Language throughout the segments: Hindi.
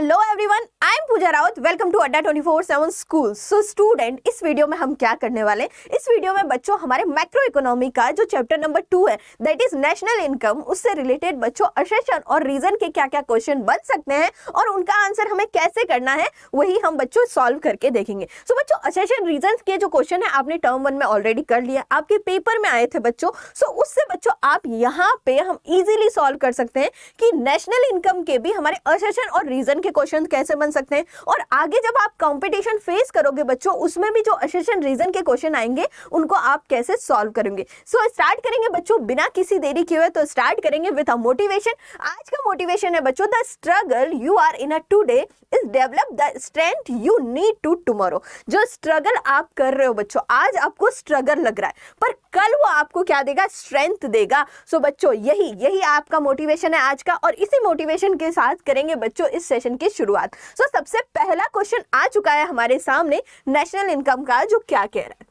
Hello everyone I am Pooja Rawat welcome to Adda twenty four seven school so student इस वीडियो में हम क्या करने वाले इस वीडियो में बच्चों हमारे मैक्रो इकोनॉमी का जो चैप्टर नंबर टू है दैट इज नेशनल इनकम उससे रिलेटेड बच्चों असेशन और रीजन के क्या क्या क्वेश्चन बन सकते हैं और उनका आंसर हमें कैसे करना है वही हम बच्चों सॉल्व करके देखेंगे सो so, बच्चों असेशन रीजन के जो क्वेश्चन है आपने टर्म वन में ऑलरेडी कर लिया आपके पेपर में आए थे बच्चों सो so, उससे बच्चों आप यहाँ पे हम इजिली सॉल्व कर सकते हैं कि नेशनल इनकम के भी हमारे असेशन और रीजन के के क्वेश्चन कैसे बन सकते हैं और आगे जब आप कॉम्पिटिशन फेस करोगे बच्चों उसमें भी जो असेशन रीजन के क्वेश्चन आएंगे उनको आप कैसे सॉल्व करेंगे सो so, स्टार्ट करेंगे बच्चों बिना किसी देरी के हुए तो स्टार्ट करेंगे विथ अ मोटिवेशन आज का मोटिवेशन है बच्चों the struggle you are in a today is develop the strength you need to tomorrow जो स्ट्रगल आप कर रहे हो बच्चों आज आपको स्ट्रगल लग रहा है पर कल वो आपको क्या देगा स्ट्रेंथ देगा सो so, बच्चों यही यही आपका मोटिवेशन है आज का और इसी मोटिवेशन के साथ करेंगे बच्चों इस सेशन की शुरुआत सो so, सबसे पहला क्वेश्चन आ चुका है हमारे सामने नेशनल इनकम का जो क्या कह रहा है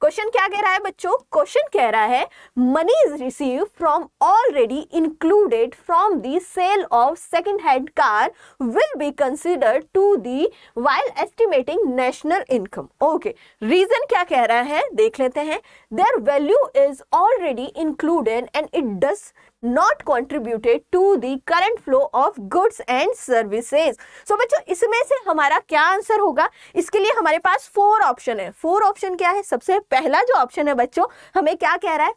क्वेश्चन क्या कह रहा है बच्चों क्वेश्चन कह रहा है money is receive from already included from the sale of second hand car will be considered to the while estimating national income okay reason क्या कह रहा है देख लेते हैं their value is already included and it does not contributed to the current flow of goods and services so बच्चों इसमें से हमारा क्या आंसर होगा इसके लिए हमारे पास फोर ऑप्शन है फोर ऑप्शन क्या है सबसे पहला जो ऑप्शन है बच्चों हमें क्या कह रहा है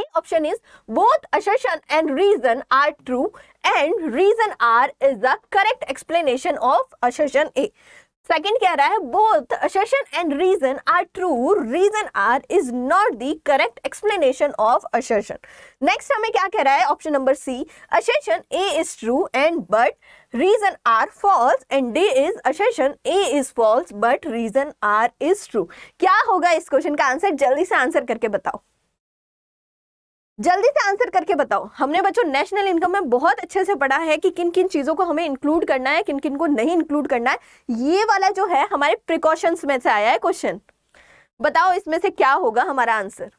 A option is both assertion and reason are true and reason R is the correct explanation of assertion A. Second कह रहा है both assertion and reason R true reason R is not the correct explanation of assertion next हमें क्या कह रहा है option number C assertion A is true and but reason R false and D is assertion A is false but reason R is true क्या होगा इस क्वेश्चन का आंसर जल्दी से आंसर करके बताओ जल्दी से आंसर करके बताओ हमने बच्चों नेशनल इनकम में बहुत अच्छे से पढ़ा है कि किन किन चीज़ों को हमें इंक्लूड करना है किन किन को नहीं इंक्लूड करना है ये वाला जो है हमारे प्रिकॉशंस में से आया है क्वेश्चन बताओ इसमें से क्या होगा हमारा आंसर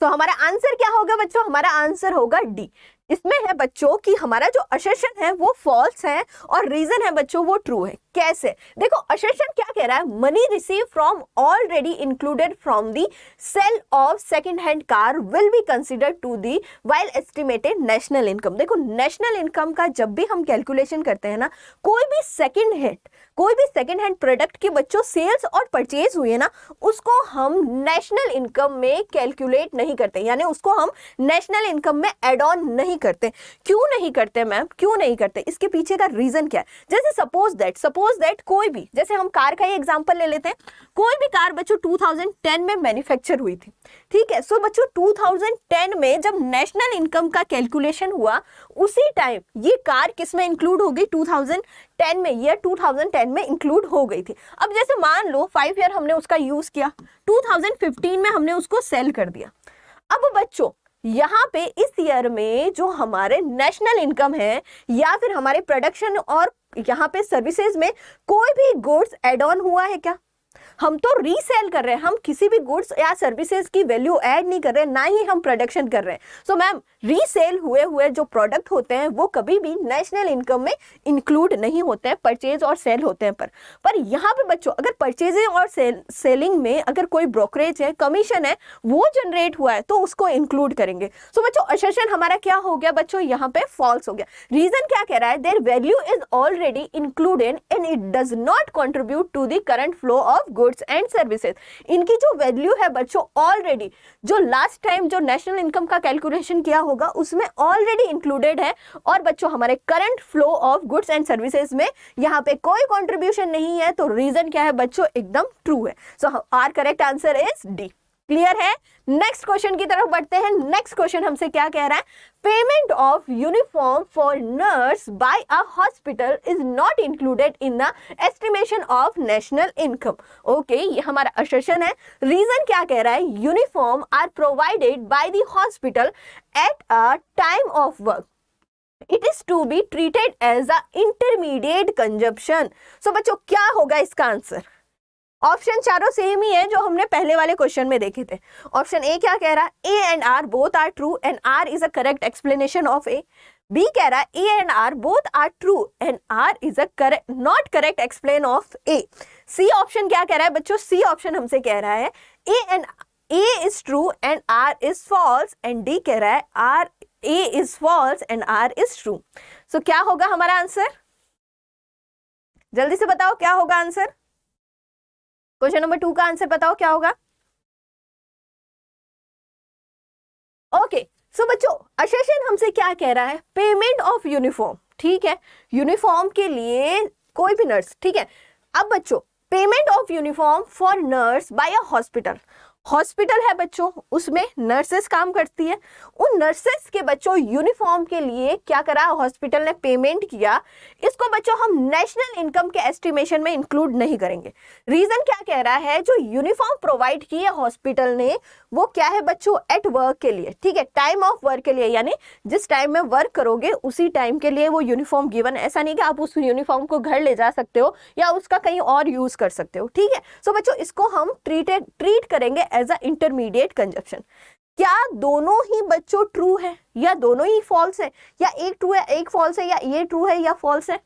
तो हमारा आंसर क्या होगा बच्चों हमारा आंसर होगा डी इसमें है बच्चों की हमारा जो असेशन है वो फॉल्स है और रीजन है बच्चों वो ट्रू है कैसे देखो असेशन क्या कह रहा है money receive from already included from the sale of second hand car will be consider to the while estimated national income देखो नेशनल इनकम का जब भी हम कैलकुलेशन करते हैं ना कोई भी सेकेंड हैंड कोई भी सेकेंड हैंड प्रोडक्ट के बच्चों सेल्स और परचेज हुए ना उसको हम नेशनल इनकम में कैलकुलेट नहीं करते यानी उसको हम नेशनल इनकम में एड ऑन नहीं करते क्यों नहीं करते मैम क्यों नहीं करते इसके पीछे का रीजन क्या है जैसे suppose that suppose suppose that कोई भी जैसे हम कार का ही एग्जाम्पल ले लेते हैं कोई भी कार बच्चों 2010 में मैन्युफैक्चर हुई थी ठीक है सो so, बच्चों 2010 में जब नेशनल इनकम का कैलकुलेशन हुआ उसी टाइम ये कार किस में इंक्लूड हो गई 2010 में या 2010 में इंक्लूड हो गई थी अब जैसे मान लो फाइव ईयर हमने उसका यूज़ किया टू में हमने उसको सेल कर दिया अब बच्चों यहाँ पे इस ईयर में जो हमारे नेशनल इनकम है या फिर हमारे प्रोडक्शन और यहाँ पे सर्विसेज में कोई भी गुड्स एड ऑन हुआ है क्या हम तो रीसेल कर रहे हैं हम किसी भी गुड्स या सर्विसेज की वैल्यू ऐड नहीं कर रहे ना ही हम प्रोडक्शन कर रहे हैं सो मैम रीसेल हुए हुए जो प्रोडक्ट होते हैं वो कभी भी नेशनल इनकम में इंक्लूड नहीं होते हैं परचेज और सेल होते हैं पर पर यहाँ पे बच्चों अगर परचेजिंग और सेल, सेलिंग में अगर कोई ब्रोकरेज है कमीशन है वो जनरेट हुआ है तो उसको इंक्लूड करेंगे सो so, बच्चों असेशन हमारा क्या हो गया बच्चों यहाँ पे फॉल्स हो गया रीजन क्या कह रहा है their value is already included and it does not contribute to the current flow of of goods and services इनकी जो वैल्यू है बच्चों ऑलरेडी जो लास्ट टाइम जो नेशनल इनकम का कैलकुलेशन किया होगा उसमें ऑलरेडी इंक्लूडेड है और बच्चों हमारे current flow of goods and services में यहाँ पे कोई कॉन्ट्रीब्यूशन नहीं है तो रीजन क्या है बच्चों एकदम ट्रू है so our correct answer is D clear है नेक्स्ट क्वेश्चन की तरफ बढ़ते हैं नेक्स्ट क्वेश्चन हमसे क्या कह रहा है payment of uniform for nurse by a hospital is not included in the estimation of national income okay ये हमारा असेशन है रीजन क्या कह रहा है uniform are provided by the hospital at a time of work it is to be treated as a intermediate consumption so बच्चों क्या होगा इसका आंसर ऑप्शन चारों सेम ही है जो हमने पहले वाले क्वेश्चन में देखे थे ऑप्शन ए क्या कह रहा है A and R both are true and R is a correct explanation of A B कह रहा है A and R both are true and R is a correct not correct explain of A C option क्या कह रहा है बच्चों सी ऑप्शन हमसे कह रहा है A and A is true and R is false and D कह रहा है R A is false and R is true so क्या होगा हमारा आंसर जल्दी से बताओ क्या होगा आंसर क्वेश्चन नंबर टू का आंसर बताओ क्या होगा ओके सो बच्चों अशेषन हमसे क्या कह रहा है पेमेंट ऑफ यूनिफॉर्म ठीक है यूनिफॉर्म के लिए कोई भी नर्स ठीक है अब बच्चों payment of uniform for nurse by a hospital hospital है बच्चों उसमें नर्सेस काम करती है उन नर्सेस के बच्चों यूनिफॉर्म के लिए क्या करा हॉस्पिटल ने पेमेंट किया इसको बच्चों हम नेशनल इनकम के एस्टिमेशन में इंक्लूड नहीं करेंगे रीजन क्या कह रहा है जो यूनिफॉर्म प्रोवाइड की है हॉस्पिटल ने वो क्या है बच्चों एट वर्क के लिए ठीक है टाइम ऑफ वर्क के लिए यानी जिस टाइम में वर्क करोगे उसी टाइम के लिए वो यूनिफॉर्म गिवन ऐसा नहीं कि आप उस यूनिफॉर्म को घर ले जा सकते हो या उसका कहीं और यूज कर सकते हो ठीक है सो बच्चों इसको हम ट्रीटेड ट्रीट करेंगे एज अ इंटरमीडिएट कंजप्शन क्या दोनों ही बच्चों ट्रू है या दोनों ही फॉल्स है या एक ट्रू है एक फॉल्स है या ये ट्रू है या फॉल्स है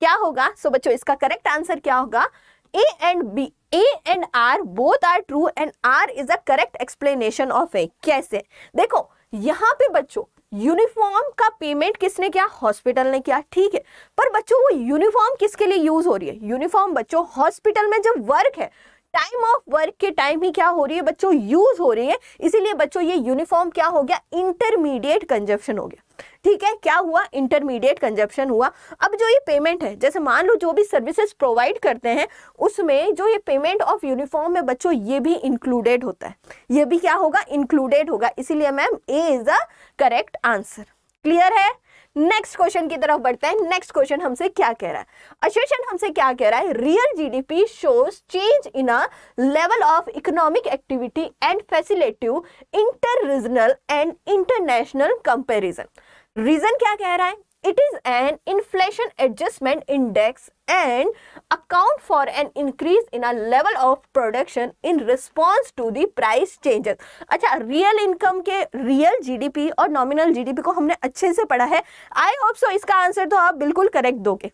क्या होगा सो so, बच्चों इसका करेक्ट आंसर क्या होगा A and B A and R both are true and R is a correct explanation of A कैसे देखो यहाँ पे बच्चों यूनिफॉर्म का पेमेंट किसने किया हॉस्पिटल ने किया ठीक है पर बच्चों वो यूनिफॉर्म किसके लिए यूज हो रही है यूनिफॉर्म बच्चों हॉस्पिटल में जब वर्क है टाइम ऑफ वर्क के टाइम ही क्या हो रही है बच्चों यूज हो रही है इसीलिए बच्चों ये यूनिफॉर्म क्या हो गया इंटरमीडिएट कंजप्शन हो गया ठीक है क्या हुआ इंटरमीडिएट कंजप्शन हुआ अब जो ये पेमेंट है जैसे मान लो जो भी सर्विसेज प्रोवाइड करते हैं उसमें जो ये पेमेंट ऑफ यूनिफॉर्म है बच्चों ये भी इंक्लूडेड होता है ये भी क्या होगा इंक्लूडेड होगा इसीलिए ma'am A is the correct answer clear है नेक्स्ट क्वेश्चन की तरफ बढ़ते हैं नेक्स्ट क्वेश्चन हमसे क्या कह रहा है अशोषण अच्छा, अच्छा, हमसे क्या कह रहा है real GDP shows change in a level of economic activity and facilitative inter regional and international comparison reason क्या कह रहा है it is an inflation adjustment index and account for an increase in level of production in response to the price changes अच्छा रियल इनकम के रियल जीडीपी और नॉमिनल जीडीपी को हमने अच्छे से पढ़ा है आई होप सो इसका आंसर तो आप बिल्कुल करेक्ट दोगे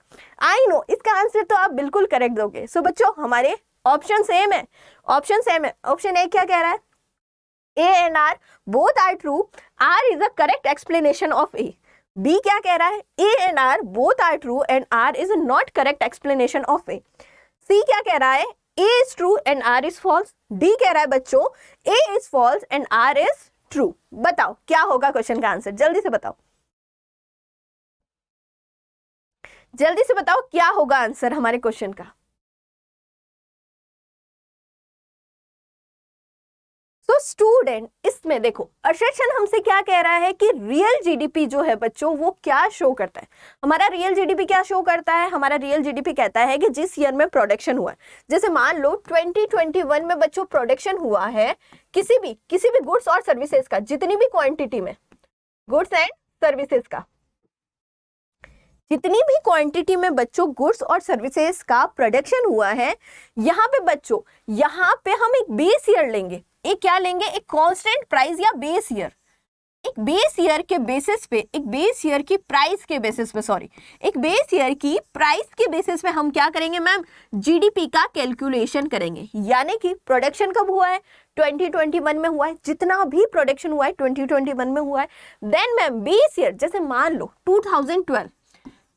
आई नो इसका आंसर तो आप बिल्कुल करेक्ट दोगे सो so, बच्चों हमारे ऑप्शन सेम है ऑप्शन सेम है ऑप्शन ए क्या कह रहा है A and R both are true R is the correct explanation of A B क्या कह रहा है A and R both are true and R is not correct explanation of A C क्या कह रहा है A is true and R is false D कह रहा है बच्चों A is false and R is true बताओ क्या होगा क्वेश्चन का आंसर जल्दी से बताओ जल्दी से बताओ क्या होगा आंसर हमारे क्वेश्चन का सो स्टूडेंट नेक्स्ट में देखो असेशन हमसे क्या कह रहा है कि रियल जीडीपी जो है बच्चों वो क्या शो करता है हमारा रियल जीडीपी क्या शो करता है हमारा रियल जीडीपी कहता है कि जिस ईयर में प्रोडक्शन हुआ है जैसे मान लो 2021 में बच्चों प्रोडक्शन हुआ है किसी भी किसी भी गुड्स और सर्विसेज का जितनी भी क्वान्टिटी में गुड्स एंड सर्विसेज का जितनी भी क्वांटिटी में बच्चों गुड्स और सर्विसेज का प्रोडक्शन हुआ है यहाँ पे बच्चों यहाँ पे हम एक बेस ईयर लेंगे एक क्या लेंगे एक कॉन्स्टेंट प्राइस या बेस ईयर एक बेस ईयर के बेसिस पे एक बेस ईयर की प्राइस के बेसिस पे सॉरी एक बेस ईयर की प्राइस के बेसिस पे हम क्या करेंगे मैम जीडीपी का कैलकुलेशन करेंगे यानी कि प्रोडक्शन कब हुआ है 2021 में हुआ है जितना भी प्रोडक्शन हुआ है 2021 में हुआ है देन मैम बेस ईयर जैसे मान लो 2012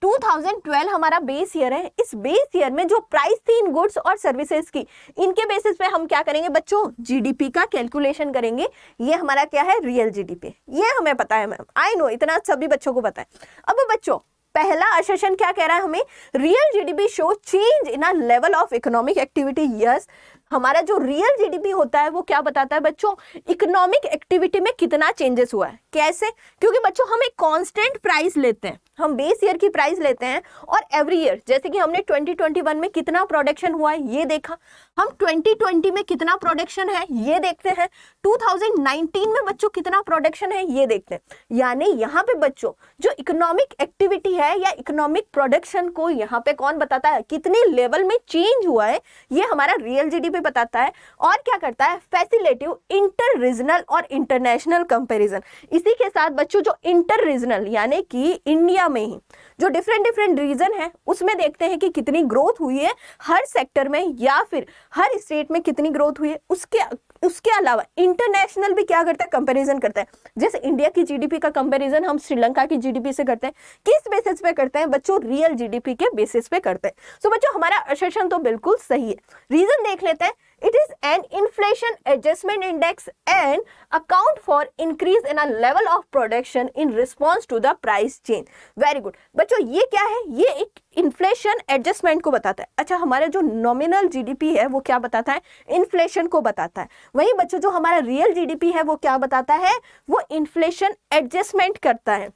2012 हमारा बेस ईयर है इस बेस ईयर में जो प्राइस थी इन गुड्स और सर्विसेज की इनके बेसिस पे हम क्या करेंगे बच्चों जीडीपी का कैलकुलेशन करेंगे ये हमारा क्या है रियल जीडीपी ये हमें पता है मैम आई नो इतना सभी बच्चों को पता है अब बच्चों पहला असेशन क्या कह रहा है हमें real GDP show change in a level of economic activity yes हमारा जो रियल जीडीपी होता है वो क्या बताता है बच्चों इकोनॉमिक एक्टिविटी में कितना चेंजेस हुआ है कैसे क्योंकि बच्चों हम एक कांस्टेंट प्राइस लेते हैं हम बेस ईयर की प्राइस लेते हैं और एवरी ईयर जैसे कि हमने 2021 में कितना प्रोडक्शन हुआ है ये देखा हम 2020 में कितना प्रोडक्शन है ये देखते हैं 2019 में बच्चों कितना प्रोडक्शन है ये देखते हैं यानी यहाँ पे बच्चों जो इकोनॉमिक एक्टिविटी है या इकोनॉमिक प्रोडक्शन को यहाँ पे कौन बताता है कितने लेवल में चेंज हुआ है ये हमारा रियल जी बताता है और क्या करता है फैसिलेटिव इंटर रीजनल और इंटरनेशनल कंपेरिजन इसी के साथ बच्चों जो इंटर रीजनल यानी कि इंडिया इंडिया में ही जो डिफरेंट डिफरेंट रीजन है उसमें देखते हैं कि कितनी ग्रोथ हुई है हर सेक्टर में या फिर हर स्टेट में कितनी ग्रोथ हुई है उसके उसके अलावा इंटरनेशनल भी क्या करता है कंपैरिजन करता है जैसे इंडिया की जीडीपी का कंपैरिजन हम श्रीलंका की जीडीपी से करते हैं किस बेसिस पे करते हैं बच्चों रियल जीडीपी के बेसिस पे करते हैं सो so, बच्चों हमारा असेशन तो बिल्कुल सही है रीजन देख लेते हैं It is an inflation adjustment index and account for increase in a level of production in response to the price change. Very good. बच्चों ye kya hai ye ek inflation adjustment ko batata hai acha hamare jo nominal gdp hai wo kya batata hai inflation ko batata hai wahi बच्चों jo hamara real gdp hai wo kya batata hai wo inflation adjustment karta hai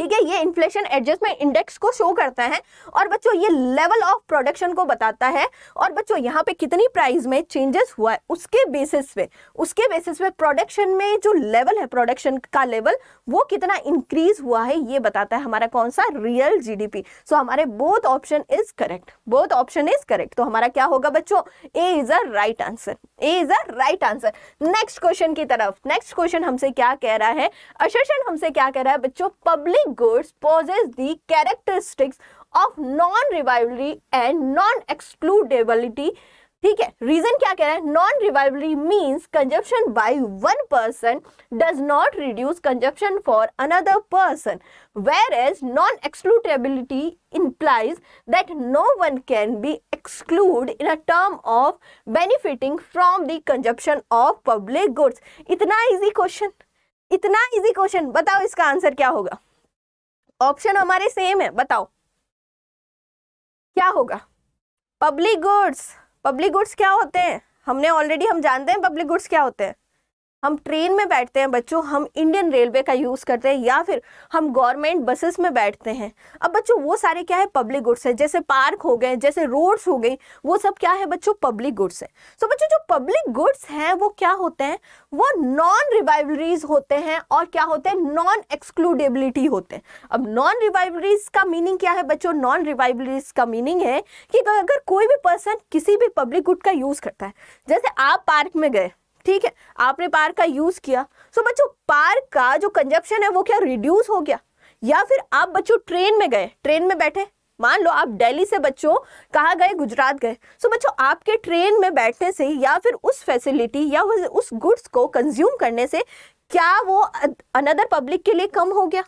ठीक है ये इन्फ्लेशन एडजस्टमेंट इंडेक्स को शो करता है और बच्चों ये लेवल ऑफ प्रोडक्शन को बताता है और बच्चों यहाँ पे कितनी प्राइस में चेंजेस हुआ है उसके बेसिस पे उसके बेसिस पे प्रोडक्शन में जो लेवल है प्रोडक्शन का लेवल वो कितना इंक्रीज हुआ है ये बताता है हमारा कौन सा रियल जीडीपी सो हमारे both option is correct both option is correct तो हमारा क्या होगा बच्चों A is a right answer A is a right answer next question की तरफ नेक्स्ट क्वेश्चन हमसे क्या कह रहा है अशर्शन हमसे क्या कह रहा है बच्चों public goods possess the characteristics of non rivalry and non excludability ठीक है रीजन क्या कह रहा है non rivalry means consumption by one person does not reduce consumption for another person whereas non excludability implies that no one can be exclude in a term of benefiting from the consumption of public goods इतना इजी क्वेश्चन इतना इजी क्वेश्चन बताओ इसका आंसर क्या होगा ऑप्शन हमारे सेम है बताओ क्या होगा पब्लिक गुड्स पब्लिक गुड्स क्या होते हैं हमने ऑलरेडी हम जानते हैं पब्लिक गुड्स क्या होते हैं हम ट्रेन में बैठते हैं बच्चों हम इंडियन रेलवे का यूज़ करते हैं या फिर हम गवर्नमेंट बसेस में बैठते हैं अब बच्चों वो सारे क्या है पब्लिक गुड्स है जैसे पार्क हो गए जैसे रोड्स हो गई वो सब क्या है बच्चों पब्लिक गुड्स है सो तो so, बच्चों जो पब्लिक गुड्स हैं वो क्या होते हैं वो नॉन रिवाइवरीज होते हैं और क्या होते हैं नॉन एक्सक्लूडेबिलिटी होते हैं अब नॉन रिवाइवरीज का मीनिंग क्या है बच्चों नॉन रिवाइवरीज का मीनिंग है कि अगर कोई भी पर्सन किसी भी पब्लिक गुड का यूज़ करता है जैसे आप पार्क में गए ठीक है आपने पार का यूज किया सो बच्चों पार का जो कंजप्शन है वो क्या रिड्यूस हो गया या फिर आप बच्चों ट्रेन में गए ट्रेन में बैठे मान लो आप दिल्ली से बच्चों कहाँ गए गुजरात गए सो बच्चों आपके ट्रेन में बैठने से या फिर उस फैसिलिटी या उस गुड्स को कंज्यूम करने से क्या वो अनदर पब्लिक के लिए कम हो गया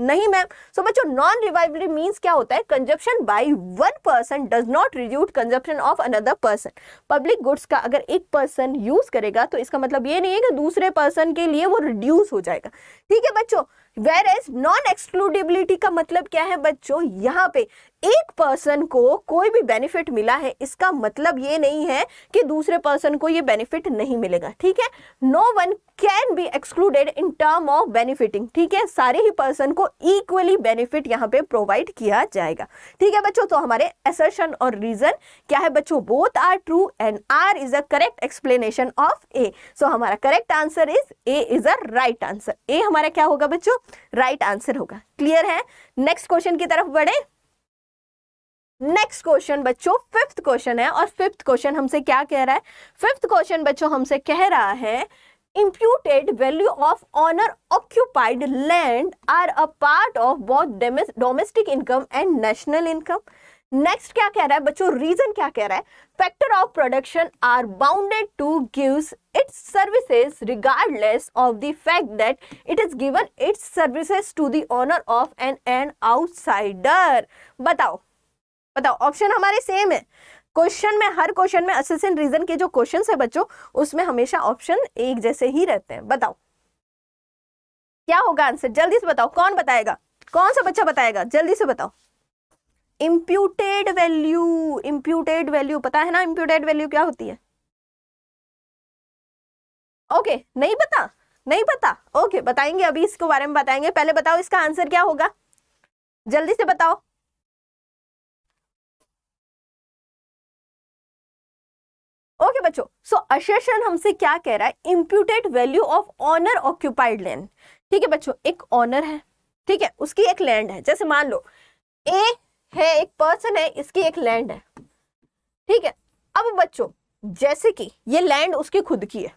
नहीं मैम सो so, बच्चों नॉन रिवाइवली मींस क्या होता है consumption by one person does not reduce consumption of another person public goods का अगर एक पर्सन यूज करेगा तो इसका मतलब ये नहीं है कि दूसरे पर्सन के लिए वो रिड्यूस हो जाएगा ठीक है बच्चों वेर एज नॉन एक्सक्लूडिबिलिटी का मतलब क्या है बच्चों यहाँ पे एक पर्सन को कोई भी बेनिफिट मिला है इसका मतलब ये नहीं है कि दूसरे पर्सन को ये बेनिफिट नहीं मिलेगा ठीक है no one can be excluded in term of benefiting ठीक है सारे ही पर्सन को इक्वली बेनिफिट यहाँ पे प्रोवाइड किया जाएगा ठीक है बच्चों तो हमारे एसर्शन और रीजन क्या है बच्चों both are true and R is a correct explanation of A so हमारा correct answer is A is a right answer A हमारा क्या होगा बच्चों राइट right आंसर होगा क्लियर है नेक्स्ट क्वेश्चन की तरफ बढ़े नेक्स्ट क्वेश्चन बच्चों फिफ्थ क्वेश्चन है और फिफ्थ क्वेश्चन हमसे क्या कह रहा है फिफ्थ क्वेश्चन बच्चों हमसे कह रहा है imputed value of owner occupied land are a part of both domestic income and national income next क्या कह रहा है बच्चों रीजन क्या कह रहा है factor of production are bounded to gives its services regardless of the fact that it is given its services to the owner of an an outsider बताओ बताओ ऑप्शन हमारे सेम है क्वेश्चन में हर क्वेश्चन में असिस्टेंट रीजन के जो क्वेश्चन है बच्चों उसमें हमेशा ऑप्शन एक जैसे ही रहते हैं बताओ क्या होगा आंसर जल्दी से बताओ कौन बताएगा कौन सा बच्चा बताएगा जल्दी से बताओ इम्प्यूटेड वैल्यू इम्प्यूटेड वैल्यू पता है ना इम्प्यूटेड वैल्यू क्या होती है ओके okay, नहीं पता नहीं पता ओके okay, बताएंगे अभी इसके बारे में बताएंगे पहले बताओ इसका आंसर क्या होगा जल्दी से बताओ ओके okay, बच्चों सो so, अशेषण हमसे क्या कह रहा है imputed value of owner occupied land ठीक है बच्चों एक ऑनर है ठीक है उसकी एक लैंड है जैसे मान लो ए है एक पर्सन है इसकी एक लैंड है ठीक है अब बच्चों जैसे कि ये लैंड उसकी खुद की है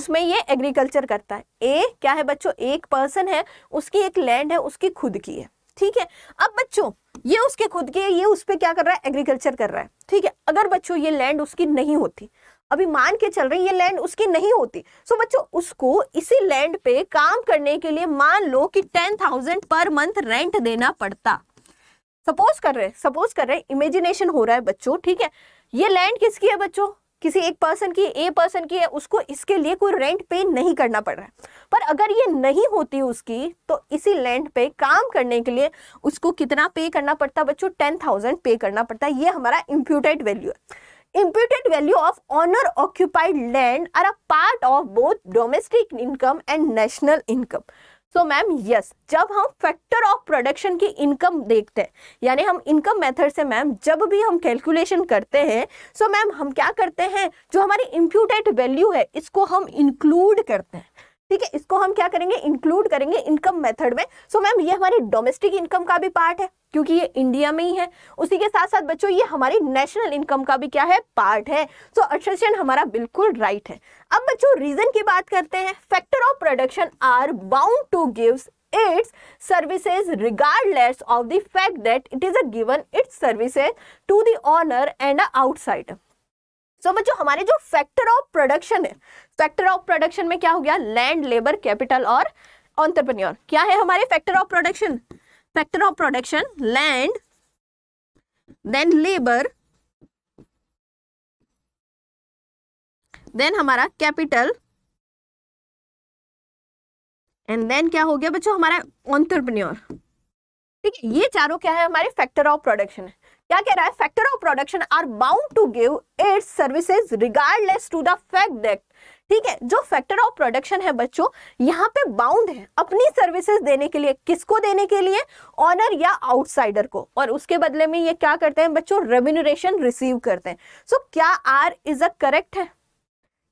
उसमें ये एग्रीकल्चर करता है ए क्या है बच्चों एक पर्सन है उसकी एक लैंड है उसकी खुद की है ठीक है अब बच्चों ये उसके खुद की है ये उस पर क्या कर रहा है एग्रीकल्चर कर रहा है ठीक है अगर बच्चों ये लैंड उसकी नहीं होती अभी मान के चल रही ये लैंड उसकी नहीं होती सो बच्चों उसको इसी लैंड पे काम करने के लिए मान लो कि ten thousand per month rent देना पड़ता सपोज कर रहे हैं सपोज कर रहे हैं इमेजिनेशन हो रहा है बच्चों ठीक है ये लैंड किसकी है बच्चों किसी एक पर्सन की ए पर्सन की है उसको इसके लिए कोई रेंट पे नहीं करना पड़ रहा है पर अगर ये नहीं होती उसकी तो इसी लैंड पे काम करने के लिए उसको कितना पे करना पड़ता है बच्चों टेन थाउजेंड पे करना पड़ता है ये हमारा इम्प्यूटेड वैल्यू है imputed value of owner occupied land are a part of both domestic income and national income so ma'am yes जब हम फैक्टर ऑफ प्रोडक्शन की इनकम देखते हैं यानी हम इनकम मेथड से मैम जब भी हम कैलकुलेशन करते हैं सो so मैम हम क्या करते हैं जो हमारी इम्प्यूटेड वैल्यू है इसको हम इंक्लूड करते हैं ठीक है इसको हम क्या करेंगे इंक्लूड करेंगे इनकम मेथड में सो so, मैम ये हमारे डोमेस्टिक इनकम का भी पार्ट है क्योंकि ये इंडिया में ही है उसी के साथ साथ बच्चों ये हमारे नेशनल इनकम का भी क्या है पार्ट है सो so, अट्रैक्शन हमारा बिल्कुल राइट है अब बच्चों रीजन की बात करते हैं factor of production are bound to gives its services regardless of the fact that it is a given its services to the owner and a outsider so बच्चों हमारे जो फैक्टर ऑफ प्रोडक्शन है फैक्टर ऑफ प्रोडक्शन में क्या हो गया लैंड लेबर कैपिटल और ऑन्टरप्रन्योर क्या है हमारे factor of production factor of production land then labour then हमारा कैपिटल एंड देन क्या हो गया बच्चों हमारा ऑन्टरप्रन्योर ठीक है ये चारों क्या है हमारे फैक्टर ऑफ प्रोडक्शन है क्या कह रहा है factor of production are bound to give its services regardless to the fact that ठीक है जो फैक्टर ऑफ प्रोडक्शन है बच्चों यहाँ पे बाउंड है अपनी सर्विसेज देने के लिए किसको देने के लिए ऑनर या आउटसाइडर को और उसके बदले में ये क्या करते हैं बच्चों रेम्यूनरेशन रिसीव करते हैं सो so, क्या आर इज अ करेक्ट है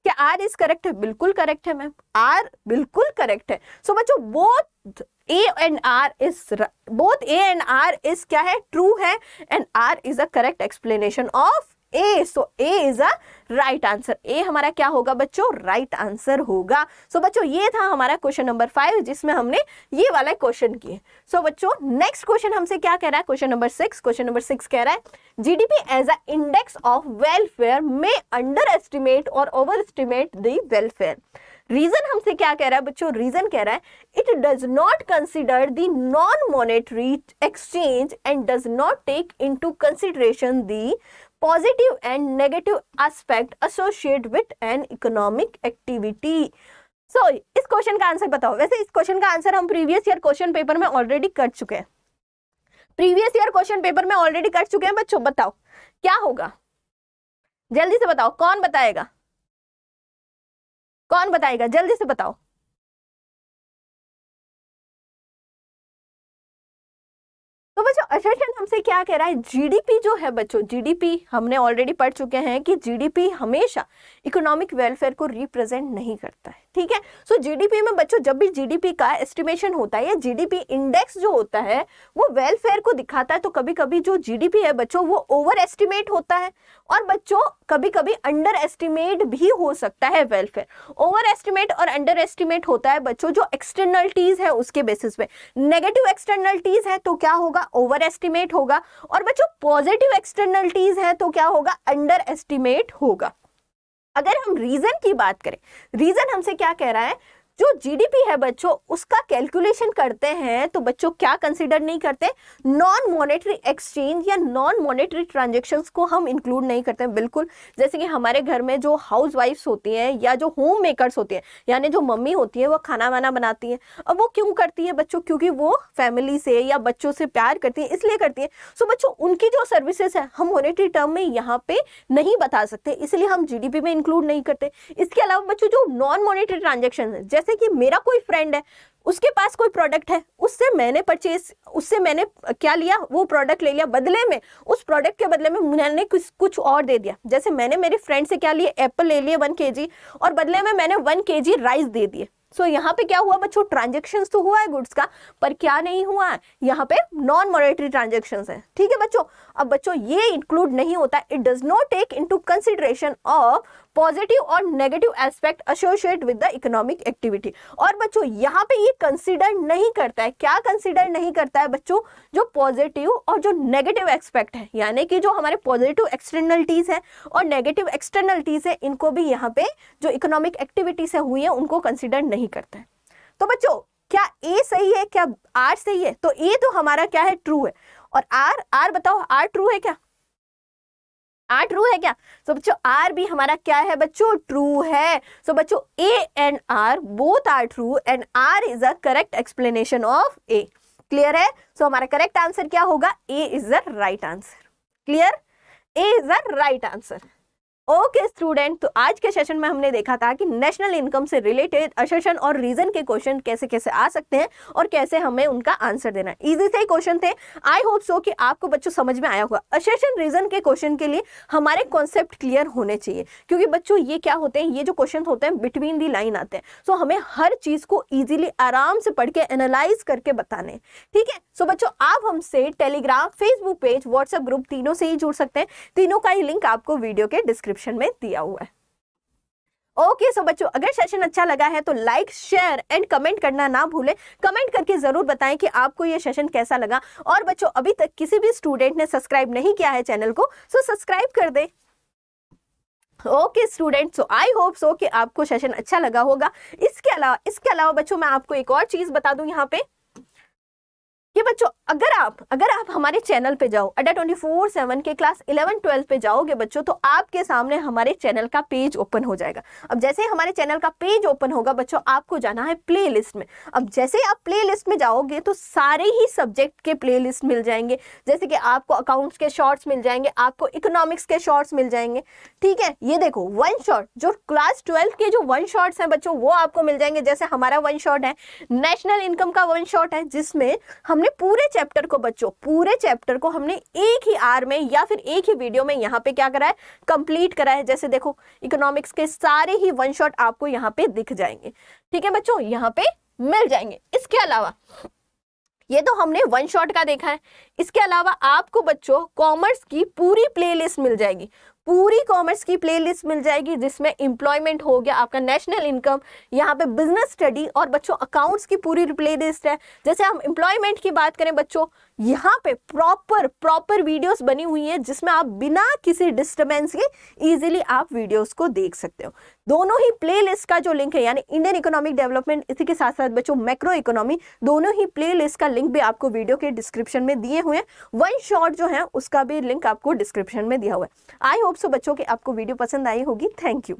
क्या आर इज करेक्ट है बिल्कुल करेक्ट है मैम आर बिल्कुल करेक्ट है सो so, बच्चों both A and R is both A and R is क्या है ट्रू है and R is a correct explanation of A so A is a right answer A हमारा क्या होगा बच्चों राइट right आंसर होगा सो so, बच्चों ये था हमारा क्वेश्चन नंबर फाइव जिसमें हमने ये वाला क्वेश्चन किए सो so, बच्चों नेक्स्ट क्वेश्चन हमसे क्या कह रहा है question number six question number six कह रहा है GDP as a index of welfare में अंडर एस्टिमेट और over estimate the welfare reason हमसे क्या कह रहा है बच्चों रीजन कह रहा है it does not consider the non monetary exchange and does not take to consideration the positive and negative aspect associate with an economic activity so इस क्वेश्चन का आंसर बताओ वैसे इस क्वेश्चन का आंसर हम प्रीवियस ईयर क्वेश्चन पेपर में ऑलरेडी कर चुके हैं प्रीवियस ईयर क्वेश्चन पेपर में ऑलरेडी कर चुके हैं बच्चों बताओ क्या होगा जल्दी से बताओ कौन बताएगा कौन बताएगा जल्दी से बताओ तो बच्चों असर्शन अच्छा, अच्छा, हमसे क्या कह रहा है जीडीपी जो है बच्चों जीडीपी हमने ऑलरेडी पढ़ चुके हैं कि जीडीपी हमेशा इकोनॉमिक वेलफेयर को रिप्रेजेंट नहीं करता है ठीक है सो so, जीडीपी में बच्चों जब भी जीडीपी का एस्टिमेशन होता है या जीडीपी इंडेक्स जो होता है वो वेलफेयर को दिखाता है तो कभी कभी जो जीडीपी है बच्चों वो ओवर एस्टिमेट होता है और बच्चों कभी कभी अंडर एस्टिमेट भी हो सकता है वेलफेयर ओवर एस्टिमेट और अंडर एस्टिमेट होता है बच्चों जो एक्सटर्नलिटीज है उसके बेसिस पे नेगेटिव एक्सटर्नलिटीज है तो क्या होगा ओवर एस्टिमेट होगा और बच्चों पॉजिटिव एक्सटर्नलिटीज है तो क्या होगा अंडर एस्टिमेट होगा अगर हम रीजन की बात करें रीजन हमसे क्या कह रहा है जो जीडीपी है बच्चों उसका कैलकुलेशन करते हैं तो बच्चों क्या कंसिडर नहीं करते नॉन मॉनेटरी एक्सचेंज या नॉन मॉनेटरी ट्रांजेक्शन को हम इंक्लूड नहीं करते हैं बिल्कुल जैसे कि हमारे घर में जो हाउस वाइफ्स होती हैं या जो होम मेकर्स होते हैं यानी जो मम्मी होती है वो खाना वाना बनाती है अब वो क्यों करती है बच्चों क्योंकि वो फैमिली से या बच्चों से प्यार करती है इसलिए करती है सो बच्चों उनकी जो सर्विसेज है हम मॉनेटरी टर्म में यहाँ पे नहीं बता सकते इसलिए हम जी में इंक्लूड नहीं करते इसके अलावा बच्चों जो नॉन मॉनेटरी ट्रांजेक्शन है जैसे जैसे कि मेरा कोई फ्रेंड है उसके पास कोई प्रोडक्ट है उससे मैंने परचेज उससे मैंने क्या लिया वो प्रोडक्ट ले लिया बदले में उस प्रोडक्ट के बदले में मैंने कुछ कुछ और दे दिया जैसे मैंने मेरे फ्रेंड से क्या लिए एप्पल ले लिए वन के और बदले में मैंने वन के राइस दे दिए सो so, यहाँ पे क्या हुआ बच्चों ट्रांजेक्शन तो हुआ है गुड्स का पर क्या नहीं हुआ है यहाँ पे नॉन मॉनेटरी ट्रांजेक्शन है ठीक है बच्चों अब बच्चों ये इंक्लूड नहीं होता it does not take into consideration of positive और negative aspect associate with the economic activity और बच्चों यहाँ पे ये कंसीडर नहीं करता है क्या कंसीडर नहीं करता है बच्चों जो पॉजिटिव और जो नेगेटिव एस्पेक्ट है यानी कि जो हमारे पॉजिटिव एक्सटर्नलिटीज है और नेगेटिव एक्सटर्नलिटीज है इनको भी यहाँ पे जो इकोनॉमिक एक्टिविटीज है हुई है उनको कंसिडर नहीं करता है तो बच्चों क्या ए सही है क्या आर सही है तो ए तो हमारा क्या है ट्रू है और आर आर बताओ आर ट्रू है क्या आर ट्रू है क्या सो so, बच्चों आर भी हमारा क्या है बच्चों ट्रू है सो so, बच्चों A and R both are true and R is a correct explanation of A clear है सो so, हमारा करेक्ट आंसर क्या होगा A is the right answer clear A is the right answer okay student तो आज के सेशन में हमने देखा था कि नेशनल इनकम से रिलेटेड असेशन और रीजन के क्वेश्चन कैसे कैसे आ सकते हैं और कैसे हमें उनका आंसर देना है इजी से ही क्वेश्चन थे आई होप सो कि आपको बच्चों समझ में आया होगा असेशन रीजन के क्वेश्चन के लिए हमारे कॉन्सेप्ट क्लियर होने चाहिए क्योंकि बच्चों ये क्या होते हैं ये जो क्वेश्चन होते हैं बिटवीन दी लाइन आते हैं सो so, हमें हर चीज को ईजिली आराम से पढ़ के एनालाइज करके बताने ठीक है सो बच्चों आप हमसे Telegram Facebook page WhatsApp group तीनों से ही जुड़ सकते हैं तीनों का ही लिंक आपको वीडियो के डिस्क्रिप्शन डिस्क्रिप्शन में दिया हुआ है ओके okay, सो so बच्चों अगर सेशन अच्छा लगा है तो लाइक शेयर एंड कमेंट करना ना भूलें कमेंट करके ज़रूर बताएं कि आपको ये सेशन कैसा लगा और बच्चों अभी तक किसी भी स्टूडेंट ने सब्सक्राइब नहीं किया है चैनल को सो so सब्सक्राइब कर दे okay student so I hope so कि आपको सेशन अच्छा लगा होगा इसके अलावा इसके अलावा बच्चों मैं आपको एक और चीज़ बता दू यहाँ पे कि बच्चों अगर आप अगर आप हमारे चैनल पे जाओ अड्डा ट्वेंटी फोर सेवन के क्लास इलेवन ट्वेल्व पे जाओगे बच्चों तो आपके सामने हमारे चैनल का पेज ओपन हो जाएगा अब जैसे ही हमारे चैनल का पेज ओपन होगा बच्चों आपको जाना है प्ले लिस्ट में अब जैसे ही आप प्ले लिस्ट में जाओगे तो सारे ही सब्जेक्ट के प्ले लिस्ट मिल जाएंगे जैसे कि आपको अकाउंट्स के शॉर्ट्स मिल जाएंगे आपको इकोनॉमिक्स के शॉर्ट्स मिल जाएंगे ठीक है ये देखो वन शॉर्ट जो क्लास ट्वेल्व के जो वन शॉर्ट्स हैं बच्चों वो आपको मिल जाएंगे जैसे हमारा वन शॉर्ट है नेशनल इनकम का वन शॉर्ट है जिसमें हमने पूरे चैप्टर को बच्चों पूरे चैप्टर को हमने एक ही आर में या फिर एक ही वीडियो में यहाँ पे क्या करा है कंप्लीट करा है जैसे देखो इकोनॉमिक्स के सारे ही वन शॉट आपको यहाँ पे दिख जाएंगे ठीक है बच्चों यहाँ पे मिल जाएंगे इसके अलावा ये तो हमने वन शॉट का देखा है इसके अलावा आपको बच्चों कॉमर्स की पूरी प्लेलिस्ट मिल जाएगी पूरी कॉमर्स की प्लेलिस्ट मिल जाएगी जिसमें इंप्लॉयमेंट हो गया आपका नेशनल इनकम यहाँ पे बिजनेस स्टडी और बच्चों अकाउंट्स की पूरी प्लेलिस्ट है जैसे हम इंप्लॉयमेंट की बात करें बच्चों यहाँ पे प्रॉपर प्रॉपर वीडियोस बनी हुई हैं जिसमें आप बिना किसी डिस्टरबेंस के इजीली आप वीडियोस को देख सकते हो दोनों ही प्लेलिस्ट का जो लिंक है यानी इंडियन इकोनॉमिक डेवलपमेंट इसी के साथ साथ बच्चों मैक्रो इकोनॉमी दोनों ही प्लेलिस्ट का लिंक भी आपको वीडियो के डिस्क्रिप्शन में दिए हुए हैं वन शॉर्ट जो है उसका भी लिंक आपको डिस्क्रिप्शन में दिया हुआ है आई होप सो बच्चों की आपको वीडियो पसंद आई होगी थैंक यू